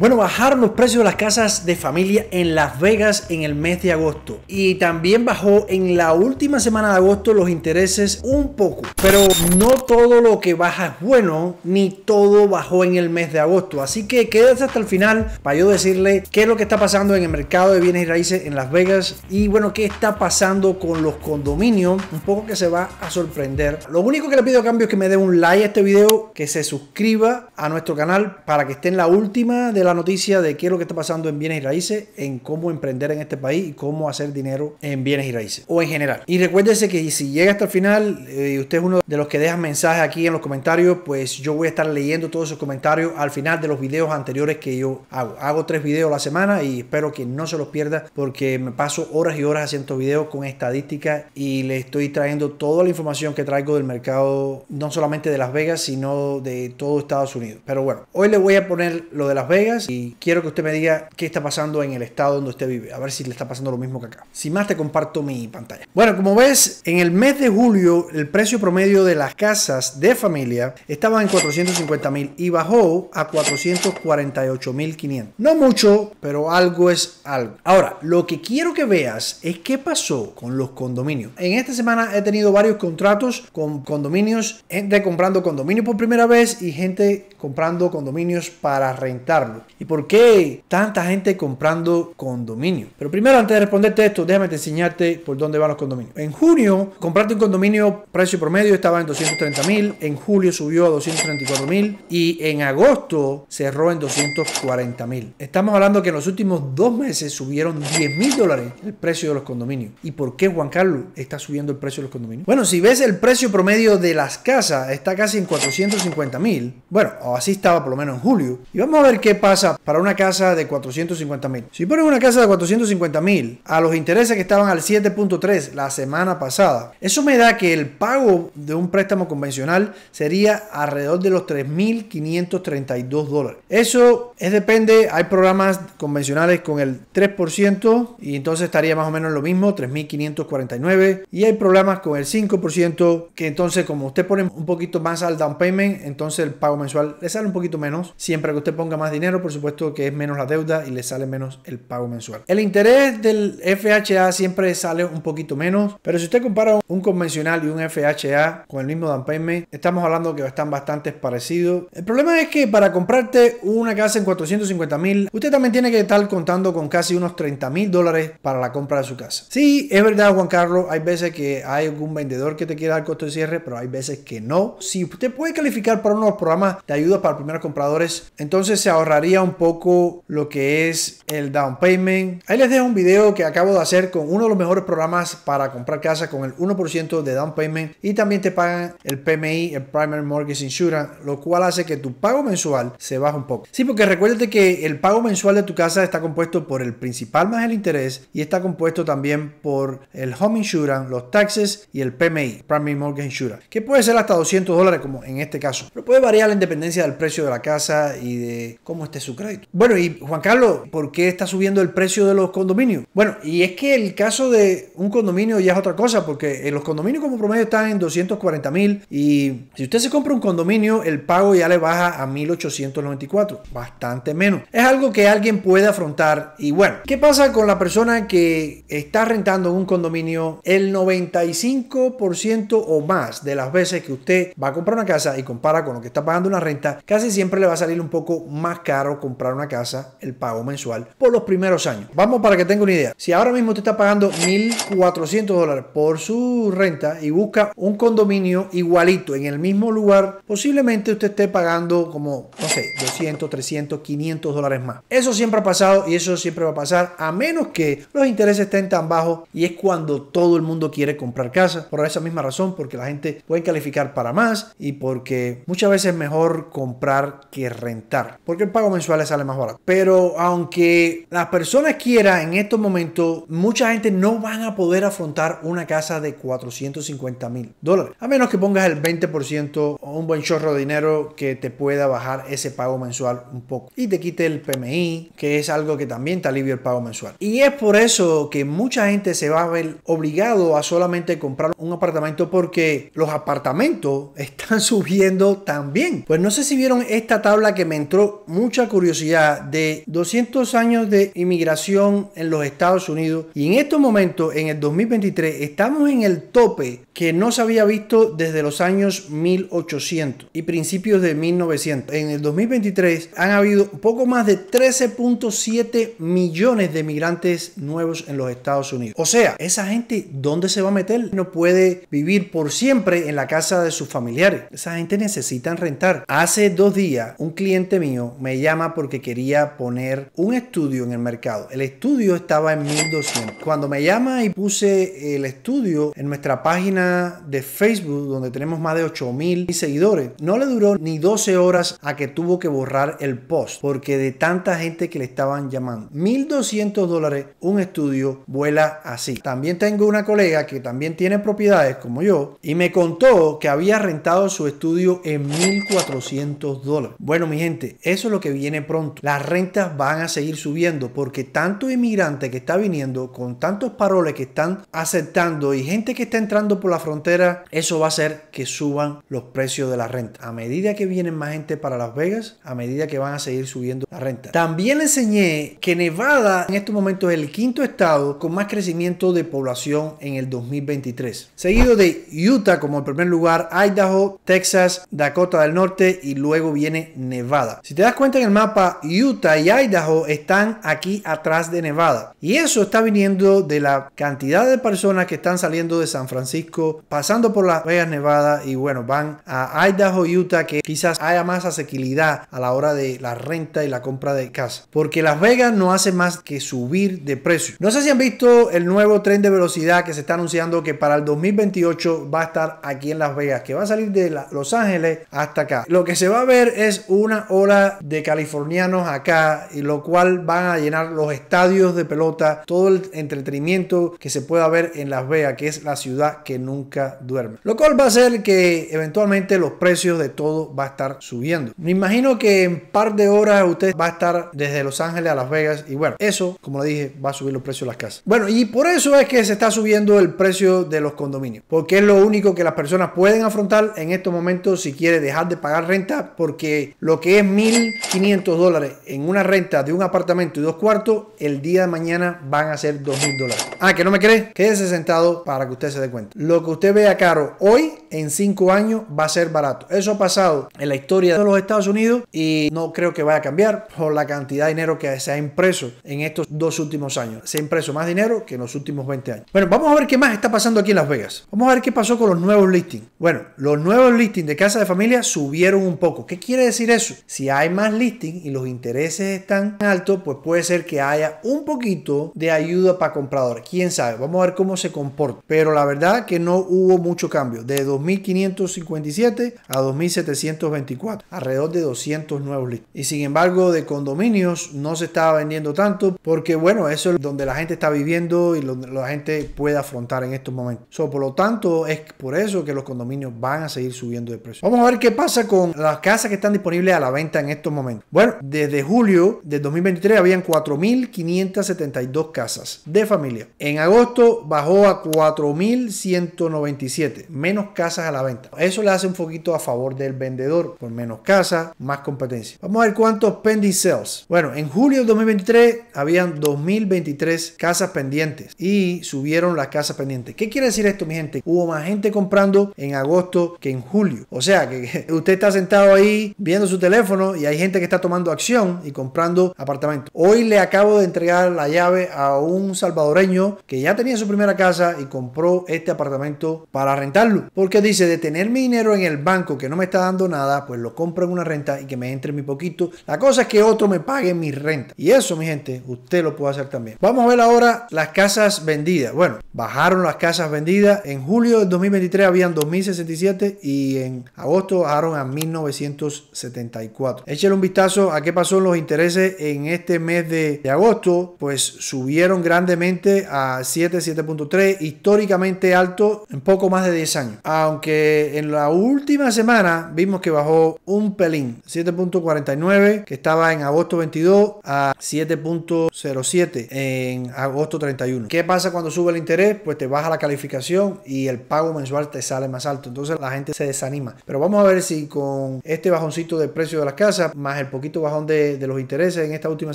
Bueno, bajaron los precios de las casas de familia en Las Vegas en el mes de agosto. Y también bajó en la última semana de agosto los intereses un poco. Pero no todo lo que baja es bueno, ni todo bajó en el mes de agosto. Así que quédese hasta el final para yo decirle qué es lo que está pasando en el mercado de bienes y raíces en Las Vegas. Y bueno, qué está pasando con los condominios. Un poco que se va a sorprender. Lo único que le pido a cambio es que me dé un like a este video, que se suscriba a nuestro canal para que esté en la última de la noticia de qué es lo que está pasando en bienes y raíces, en cómo emprender en este país y cómo hacer dinero en bienes y raíces o en general. Y recuérdese que si llega hasta el final y eh, usted es uno de los que deja mensajes aquí en los comentarios, pues yo voy a estar leyendo todos esos comentarios al final de los videos anteriores que yo hago. Hago tres videos la semana y espero que no se los pierda porque me paso horas y horas haciendo videos con estadísticas y le estoy trayendo toda la información que traigo del mercado, no solamente de Las Vegas, sino de todo Estados Unidos. Pero bueno, hoy le voy a poner lo de Las Vegas y quiero que usted me diga qué está pasando en el estado donde usted vive, a ver si le está pasando lo mismo que acá. Sin más, te comparto mi pantalla. Bueno, como ves, en el mes de julio el precio promedio de las casas de familia estaba en 450 mil y bajó a 448 mil 500. No mucho, pero algo es algo. Ahora, lo que quiero que veas es qué pasó con los condominios. En esta semana he tenido varios contratos con condominios, gente comprando condominios por primera vez y gente comprando condominios para rentarlos. ¿Y por qué tanta gente comprando condominio? Pero primero, antes de responderte esto, déjame enseñarte por dónde van los condominios. En junio, comprarte un condominio, precio promedio estaba en 230 mil, en julio subió a 234 mil y en agosto cerró en 240.000. Estamos hablando que en los últimos dos meses subieron 10 mil dólares el precio de los condominios. ¿Y por qué Juan Carlos está subiendo el precio de los condominios? Bueno, si ves el precio promedio de las casas, está casi en 450 mil. Bueno, así estaba por lo menos en julio. Y vamos a ver qué pasa para una casa de 450 mil. Si pones una casa de 450 mil a los intereses que estaban al 7.3 la semana pasada, eso me da que el pago de un préstamo convencional sería alrededor de los 3.532 dólares. Eso es depende, hay programas convencionales con el 3% y entonces estaría más o menos lo mismo, 3.549 y hay programas con el 5% que entonces como usted pone un poquito más al down payment, entonces el pago mensual le sale un poquito menos, siempre que usted ponga más dinero por supuesto que es menos la deuda y le sale menos el pago mensual. El interés del FHA siempre sale un poquito menos, pero si usted compara un convencional y un FHA con el mismo down payment, estamos hablando que están bastante parecidos. El problema es que para comprarte una casa en 450 mil, usted también tiene que estar contando con casi unos 30 mil dólares para la compra de su casa. Sí, es verdad, Juan Carlos, hay veces que hay algún vendedor que te quiere dar costo de cierre, pero hay veces que no. Si usted puede calificar para uno de los programas de ayuda para primeros compradores, entonces se ahorraría un poco lo que es el down payment. Ahí les dejo un video que acabo de hacer con uno de los mejores programas para comprar casa con el 1% de down payment y también te pagan el PMI, el Primary Mortgage Insurance, lo cual hace que tu pago mensual se baje un poco. Sí, porque recuérdate que el pago mensual de tu casa está compuesto por el principal más el interés y está compuesto también por el Home Insurance, los taxes y el PMI, Primary Mortgage Insurance, que puede ser hasta 200 dólares como en este caso, pero puede variar la independencia del precio de la casa y de cómo esté su crédito. Bueno, y Juan Carlos, ¿por qué está subiendo el precio de los condominios? Bueno, y es que el caso de un condominio ya es otra cosa, porque eh, los condominios como promedio están en 240 mil y si usted se compra un condominio, el pago ya le baja a 1894, bastante menos. Es algo que alguien puede afrontar y bueno, ¿qué pasa con la persona que está rentando un condominio? El 95% o más de las veces que usted va a comprar una casa y compara con lo que está pagando una renta, casi siempre le va a salir un poco más caro comprar una casa, el pago mensual, por los primeros años. Vamos para que tenga una idea. Si ahora mismo usted está pagando 1.400 dólares por su renta y busca un condominio igualito en el mismo lugar, posiblemente usted esté pagando como, no sé, 200, 300, 500 dólares más. Eso siempre ha pasado y eso siempre va a pasar a menos que los intereses estén tan bajos y es cuando todo el mundo quiere comprar casa. Por esa misma razón, porque la gente puede calificar para más y porque muchas veces es mejor comprar que rentar. Porque el pago mensuales sale más barato. Pero aunque las personas quieran en estos momentos, mucha gente no van a poder afrontar una casa de 450 mil dólares. A menos que pongas el 20% o un buen chorro de dinero que te pueda bajar ese pago mensual un poco. Y te quite el PMI, que es algo que también te alivia el pago mensual. Y es por eso que mucha gente se va a ver obligado a solamente comprar un apartamento porque los apartamentos están subiendo también. Pues no sé si vieron esta tabla que me entró mucha curiosidad de 200 años de inmigración en los Estados Unidos y en estos momentos, en el 2023, estamos en el tope que no se había visto desde los años 1800 y principios de 1900. En el 2023 han habido poco más de 13.7 millones de migrantes nuevos en los Estados Unidos. O sea, esa gente, ¿dónde se va a meter? No puede vivir por siempre en la casa de sus familiares. Esa gente necesita rentar. Hace dos días, un cliente mío me llama porque quería poner un estudio en el mercado. El estudio estaba en 1200. Cuando me llama y puse el estudio en nuestra página de Facebook, donde tenemos más de 8000 seguidores, no le duró ni 12 horas a que tuvo que borrar el post, porque de tanta gente que le estaban llamando. 1200 dólares un estudio vuela así. También tengo una colega que también tiene propiedades como yo y me contó que había rentado su estudio en 1400 dólares. Bueno, mi gente, eso es lo que viene viene pronto. Las rentas van a seguir subiendo porque tanto inmigrante que está viniendo, con tantos paroles que están aceptando y gente que está entrando por la frontera, eso va a hacer que suban los precios de la renta. A medida que vienen más gente para Las Vegas, a medida que van a seguir subiendo la renta. También le enseñé que Nevada en estos momentos es el quinto estado con más crecimiento de población en el 2023. Seguido de Utah como el primer lugar, Idaho, Texas, Dakota del Norte y luego viene Nevada. Si te das cuenta en el mapa, Utah y Idaho están aquí atrás de Nevada. Y eso está viniendo de la cantidad de personas que están saliendo de San Francisco, pasando por Las Vegas, Nevada, y bueno, van a Idaho, Utah, que quizás haya más asequibilidad a la hora de la renta y la compra de casa. Porque Las Vegas no hace más que subir de precio. No sé si han visto el nuevo tren de velocidad que se está anunciando que para el 2028 va a estar aquí en Las Vegas, que va a salir de Los Ángeles hasta acá. Lo que se va a ver es una ola de calidad californianos acá, y lo cual van a llenar los estadios de pelota, todo el entretenimiento que se pueda ver en Las Vegas, que es la ciudad que nunca duerme. Lo cual va a hacer que eventualmente los precios de todo va a estar subiendo. Me imagino que en par de horas usted va a estar desde Los Ángeles a Las Vegas y bueno, eso, como le dije, va a subir los precios de las casas. Bueno, y por eso es que se está subiendo el precio de los condominios, porque es lo único que las personas pueden afrontar en estos momentos si quiere dejar de pagar renta, porque lo que es 1500 dólares en una renta de un apartamento y dos cuartos, el día de mañana van a ser 2.000 dólares. Ah, que no me crees. quédese sentado para que usted se dé cuenta. Lo que usted vea caro hoy, en 5 años, va a ser barato. Eso ha pasado en la historia de los Estados Unidos y no creo que vaya a cambiar por la cantidad de dinero que se ha impreso en estos dos últimos años. Se ha impreso más dinero que en los últimos 20 años. Bueno, vamos a ver qué más está pasando aquí en Las Vegas. Vamos a ver qué pasó con los nuevos listings. Bueno, los nuevos listings de casa de familia subieron un poco. ¿Qué quiere decir eso? Si hay más listings, y los intereses están altos, pues puede ser que haya un poquito de ayuda para comprador. Quién sabe, vamos a ver cómo se comporta. Pero la verdad que no hubo mucho cambio. De 2.557 a 2.724, alrededor de 200 nuevos listos. Y sin embargo, de condominios no se estaba vendiendo tanto porque, bueno, eso es donde la gente está viviendo y donde la gente puede afrontar en estos momentos. por lo tanto, es por eso que los condominios van a seguir subiendo de precio. Vamos a ver qué pasa con las casas que están disponibles a la venta en estos momentos. Bueno, desde julio de 2023 habían 4.572 casas de familia. En agosto bajó a 4.197, menos casas a la venta. Eso le hace un poquito a favor del vendedor, por menos casas, más competencia. Vamos a ver cuántos pending sales. Bueno, en julio de 2023 habían 2.023 casas pendientes y subieron las casas pendientes. ¿Qué quiere decir esto, mi gente? Hubo más gente comprando en agosto que en julio. O sea, que usted está sentado ahí viendo su teléfono y hay gente que está tomando acción y comprando apartamento Hoy le acabo de entregar la llave a un salvadoreño que ya tenía su primera casa y compró este apartamento para rentarlo. Porque dice, de tener mi dinero en el banco que no me está dando nada, pues lo compro en una renta y que me entre mi poquito. La cosa es que otro me pague mi renta. Y eso, mi gente, usted lo puede hacer también. Vamos a ver ahora las casas vendidas. Bueno, bajaron las casas vendidas. En julio del 2023 habían 2.067 y en agosto bajaron a 1.974. Échale un vistazo ¿a qué pasó los intereses en este mes de, agosto? Pues subieron grandemente a 7,7.3, 7.3, históricamente alto en poco más de 10 años. Aunque en la última semana vimos que bajó un pelín, 7.49, que estaba en agosto 22 a 7.07 en agosto 31. ¿Qué pasa cuando sube el interés? Pues te baja la calificación y el pago mensual te sale más alto. Entonces la gente se desanima. Pero vamos a ver si con este bajoncito del precio de las casas, más el poquito bajón de, los intereses en esta última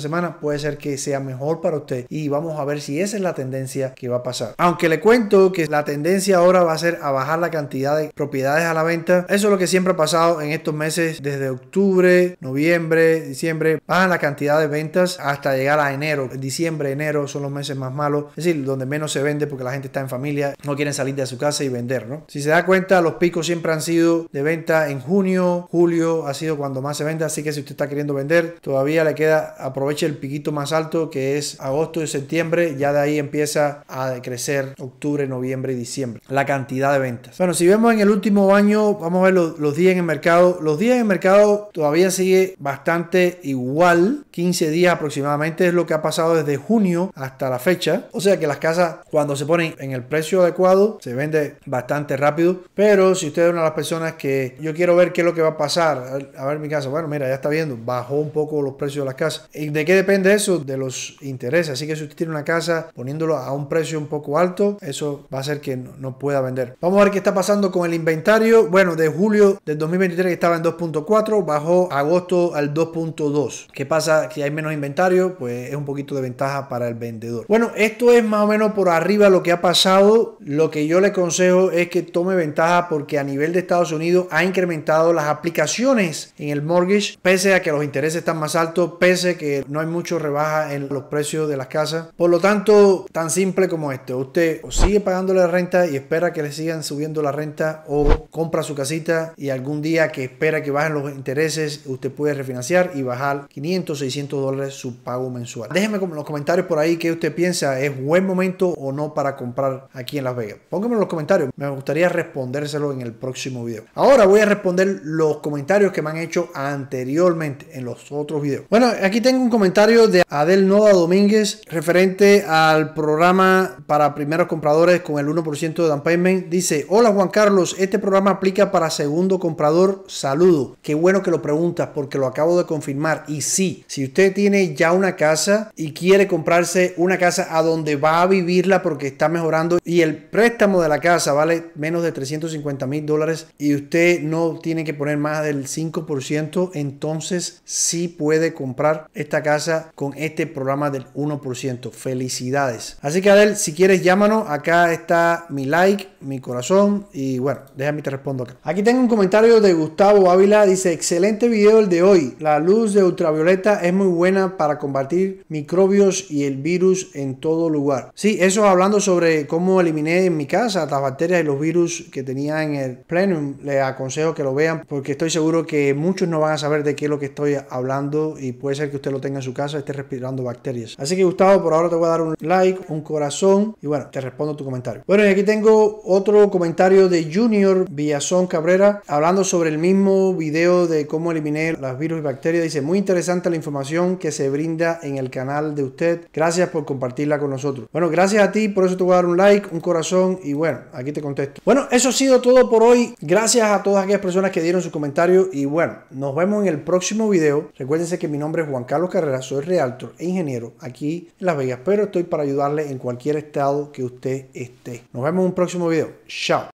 semana puede ser que sea mejor para usted y vamos a ver si esa es la tendencia que va a pasar. Aunque le cuento que la tendencia ahora va a ser a bajar la cantidad de propiedades a la venta. Eso es lo que siempre ha pasado en estos meses desde octubre, noviembre, diciembre. Bajan la cantidad de ventas hasta llegar a enero. Diciembre, enero son los meses más malos. Es decir, donde menos se vende porque la gente está en familia, no quieren salir de su casa y vender, ¿no? Si se da cuenta, los picos siempre han sido de venta en junio, julio, ha sido cuando más se vende. Así que si usted está queriendo vender. Todavía le queda, aproveche el piquito más alto que es agosto y septiembre. Ya de ahí empieza a decrecer octubre, noviembre y diciembre. La cantidad de ventas. Bueno, si vemos en el último año, vamos a ver los, días en el mercado. Los días en el mercado todavía sigue bastante igual. 15 días aproximadamente es lo que ha pasado desde junio hasta la fecha. O sea que las casas cuando se ponen en el precio adecuado se vende bastante rápido. Pero si usted es una de las personas que yo quiero ver qué es lo que va a pasar, a ver mi casa, bueno, mira, ya está viendo, bajó un poco los precios de las casas. ¿Y de qué depende eso? De los intereses. Así que si usted tiene una casa poniéndolo a un precio un poco alto, eso va a hacer que no, pueda vender. Vamos a ver qué está pasando con el inventario. Bueno, de julio del 2023 que estaba en 2.4, bajó agosto al 2.2. ¿Qué pasa? Si hay menos inventario, pues es un poquito de ventaja para el vendedor. Bueno, esto es más o menos por arriba lo que ha pasado. Lo que yo le aconsejo es que tome ventaja porque a nivel de Estados Unidos ha incrementado las aplicaciones en el mortgage, pese a que los intereses están más altos, pese que no hay mucho rebaja en los precios de las casas. Por lo tanto, tan simple como esto, usted sigue pagándole la renta y espera que le sigan subiendo la renta o compra su casita y algún día que espera que bajen los intereses, usted puede refinanciar y bajar 500, 600 dólares su pago mensual. Déjeme en los comentarios por ahí que usted piensa, ¿es buen momento o no para comprar aquí en Las Vegas? póngame en los comentarios, me gustaría respondérselo en el próximo video. Ahora voy a responder los comentarios que me han hecho anteriormente en los otros videos. Bueno, aquí tengo un comentario de Adel Noda Domínguez referente al programa para primeros compradores con el 1% de down payment. Dice, hola Juan Carlos, este programa aplica para segundo comprador. Saludo. Qué bueno que lo preguntas porque lo acabo de confirmar. Y sí, si usted tiene ya una casa y quiere comprarse una casa a donde va a vivirla porque está mejorando y el préstamo de la casa vale menos de 350 mil dólares y usted no tiene que poner más del 5%, entonces si puede comprar esta casa con este programa del 1%. Felicidades. Así que Adel, si quieres llámanos. Acá está mi like, mi corazón y bueno, déjame te respondo acá. Aquí tengo un comentario de Gustavo Ávila. Dice, excelente video el de hoy. La luz de ultravioleta es muy buena para combatir microbios y el virus en todo lugar. si eso hablando sobre cómo eliminé en mi casa las bacterias y los virus que tenía en el plenum. Les aconsejo que lo vean porque estoy seguro que muchos no van a saber de qué es lo que está hablando y puede ser que usted lo tenga en su casa esté respirando bacterias. Así que Gustavo, por ahora te voy a dar un like, un corazón y bueno, te respondo tu comentario. Bueno, y aquí tengo otro comentario de Junior Villazón Cabrera hablando sobre el mismo video de cómo eliminé las virus y bacterias. Dice, muy interesante la información que se brinda en el canal de usted. Gracias por compartirla con nosotros. Bueno, gracias a ti, por eso te voy a dar un like, un corazón y bueno, aquí te contesto. Bueno, eso ha sido todo por hoy. Gracias a todas aquellas personas que dieron su comentario y bueno, nos vemos en el próximo video. Recuérdense que mi nombre es Juan Carlos Carrera, soy realtor e ingeniero aquí en Las Vegas, pero estoy para ayudarle en cualquier estado que usted esté. Nos vemos en un próximo video. Chao.